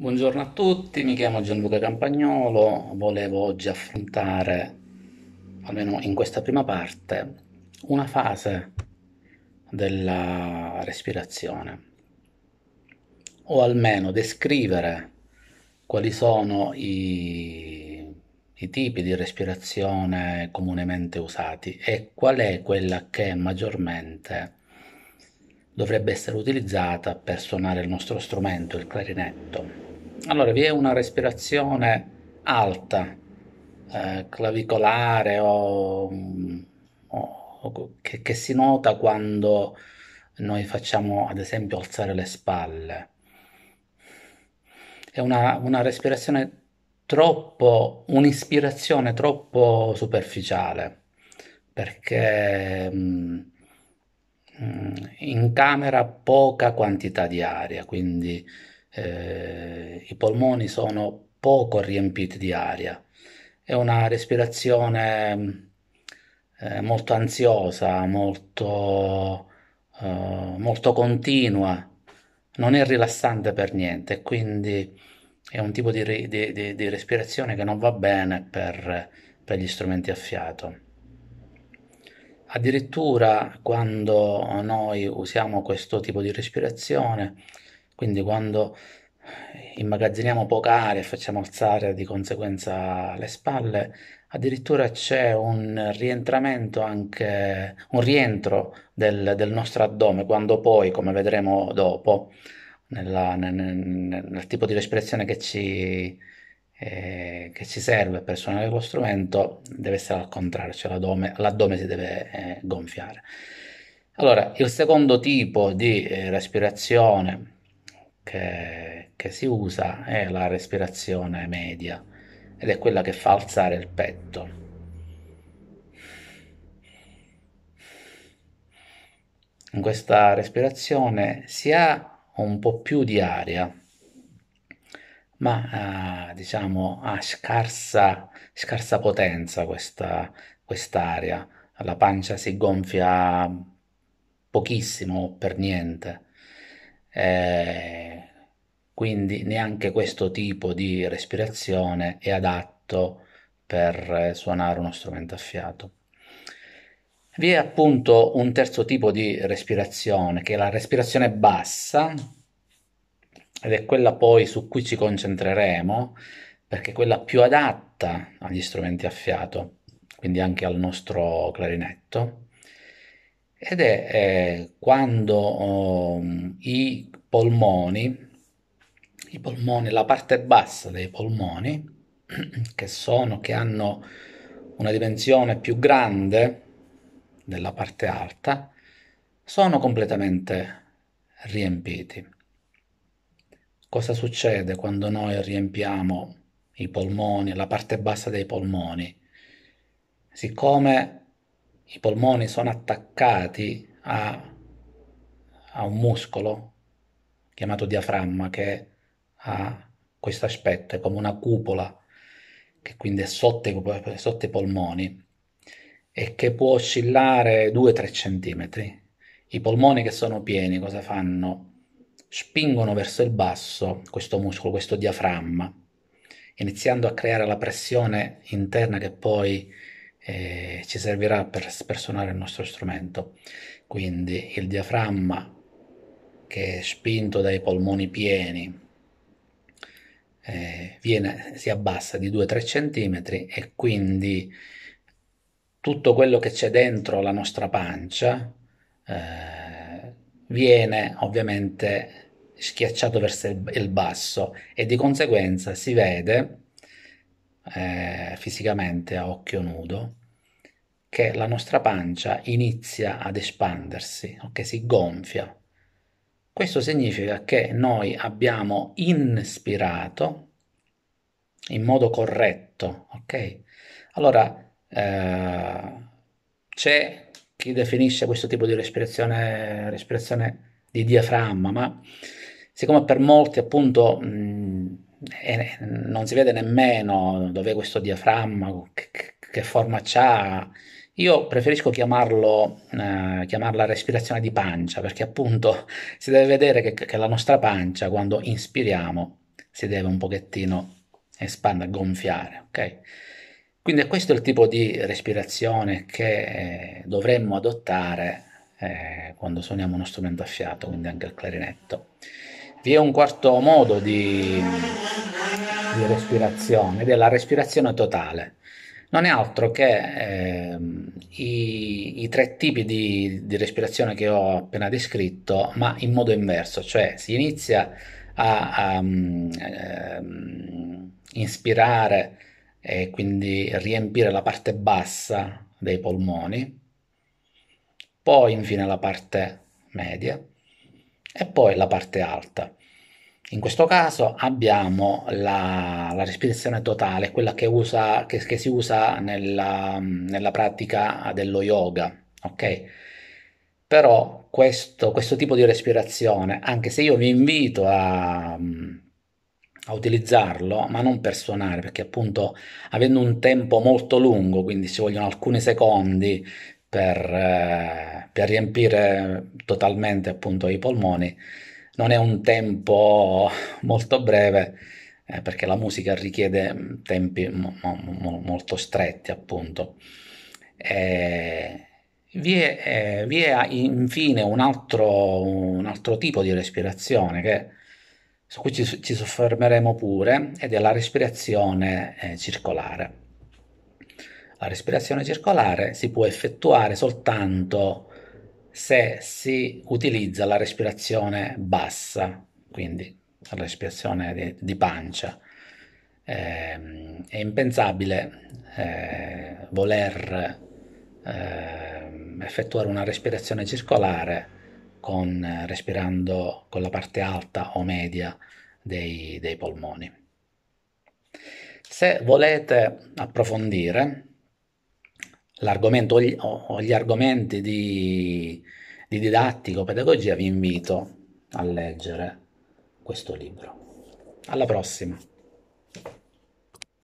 Buongiorno a tutti, mi chiamo Gianluca Campagnolo, volevo oggi affrontare, almeno in questa prima parte, una fase della respirazione, o almeno descrivere quali sono i, i tipi di respirazione comunemente usati e qual è quella che maggiormente dovrebbe essere utilizzata per suonare il nostro strumento, il clarinetto. Allora, vi è una respirazione alta, eh, clavicolare o, mm, o che, che, si nota quando noi facciamo, ad esempio, alzare le spalle. È una, una respirazione troppo, un'ispirazione troppo superficiale, perché... Mh, mm, mm, in camera poca quantità di aria, quindi eh, i polmoni sono poco riempiti di aria, è una respirazione eh, molto ansiosa, molto, eh, molto continua, non è rilassante per niente, quindi è un tipo di, di, di, di respirazione che non va bene per, per, gli strumenti a fiato. Addirittura quando noi usiamo questo tipo di respirazione, quindi quando eh, immagazziniamo poca aria e facciamo alzare di conseguenza le spalle, addirittura c'è un rientramento anche, un rientro del, del nostro addome quando poi, come vedremo dopo, nella, nel, nel, nel, tipo di respirazione che ci, eh, che ci, serve per suonare lo strumento deve essere al contrario, cioè l'addome, si deve eh, gonfiare. Allora, il secondo tipo di eh, respirazione che, che si usa è la respirazione media ed è quella che fa alzare il petto. In questa respirazione si ha un po' più di aria, ma eh, diciamo ha scarsa, scarsa potenza questa, quest'aria. La pancia si gonfia pochissimo o per niente. Eh, quindi neanche questo tipo di respirazione è adatto per eh, suonare uno strumento a fiato. Vi è appunto un terzo tipo di respirazione che è la respirazione bassa ed è quella poi su cui ci concentreremo perché è quella più adatta agli strumenti a fiato, quindi anche al nostro clarinetto ed è eh, quando oh, i polmoni, i polmoni, la parte bassa dei polmoni, che sono, che hanno una dimensione più grande della parte alta, sono completamente riempiti. Cosa succede quando noi riempiamo i polmoni, la parte bassa dei polmoni? Siccome i polmoni sono attaccati a, a un muscolo chiamato diaframma che ha questo aspetto, è come una cupola che quindi è sotto i, sotto i polmoni e che può oscillare 2-3 cm. I polmoni che sono pieni cosa fanno? Spingono verso il basso questo muscolo, questo diaframma, iniziando a creare la pressione interna che poi eh, ci servirà per, spersonare il nostro strumento. Quindi il diaframma che è spinto dai polmoni pieni eh, viene, si abbassa di 2-3 cm e quindi tutto quello che c'è dentro la nostra pancia eh, viene ovviamente schiacciato verso il basso e di conseguenza si vede eh, fisicamente a occhio nudo, che la nostra pancia inizia ad espandersi, che okay? si gonfia. Questo significa che noi abbiamo inspirato in modo corretto, ok? Allora, eh, c'è chi definisce questo tipo di respirazione, respirazione di diaframma, ma siccome per molti appunto mh, e non si vede nemmeno dove questo diaframma, che, che forma ha. Io preferisco chiamarlo, eh, chiamarla respirazione di pancia, perché appunto si deve vedere che, che la nostra pancia, quando inspiriamo, si deve un pochettino espandere, gonfiare, ok? Quindi questo è il tipo di respirazione che eh, dovremmo adottare eh, quando suoniamo uno strumento a fiato, quindi anche il clarinetto. Vi è un quarto modo di, di respirazione ed è la respirazione totale. Non è altro che eh, i, i, tre tipi di, di respirazione che ho appena descritto, ma in modo inverso, cioè si inizia a, a um, inspirare e quindi riempire la parte bassa dei polmoni, poi infine la parte media e poi la parte alta. In questo caso abbiamo la, la respirazione totale, quella che, usa, che, che si usa nella, nella, pratica dello yoga, ok? Però questo, questo, tipo di respirazione, anche se io vi invito a, a utilizzarlo, ma non per suonare, perché appunto avendo un tempo molto lungo, quindi ci vogliono alcuni secondi per, eh, per riempire totalmente appunto i polmoni. Non è un tempo molto breve eh, perché la musica richiede mm, tempi mo- mo- molto stretti appunto. Eh, vi è, eh, vi è, infine un altro, un altro, tipo di respirazione che, su cui ci, ci, soffermeremo pure ed è la respirazione eh, circolare. La respirazione circolare si può effettuare soltanto se si utilizza la respirazione bassa, quindi la respirazione di, di pancia. Eh, è impensabile eh, voler eh, effettuare una respirazione circolare con, respirando con la parte alta o media dei, dei polmoni. Se volete approfondire, l'argomento o gli, argomenti di, di didattica pedagogia, vi invito a leggere questo libro. Alla prossima!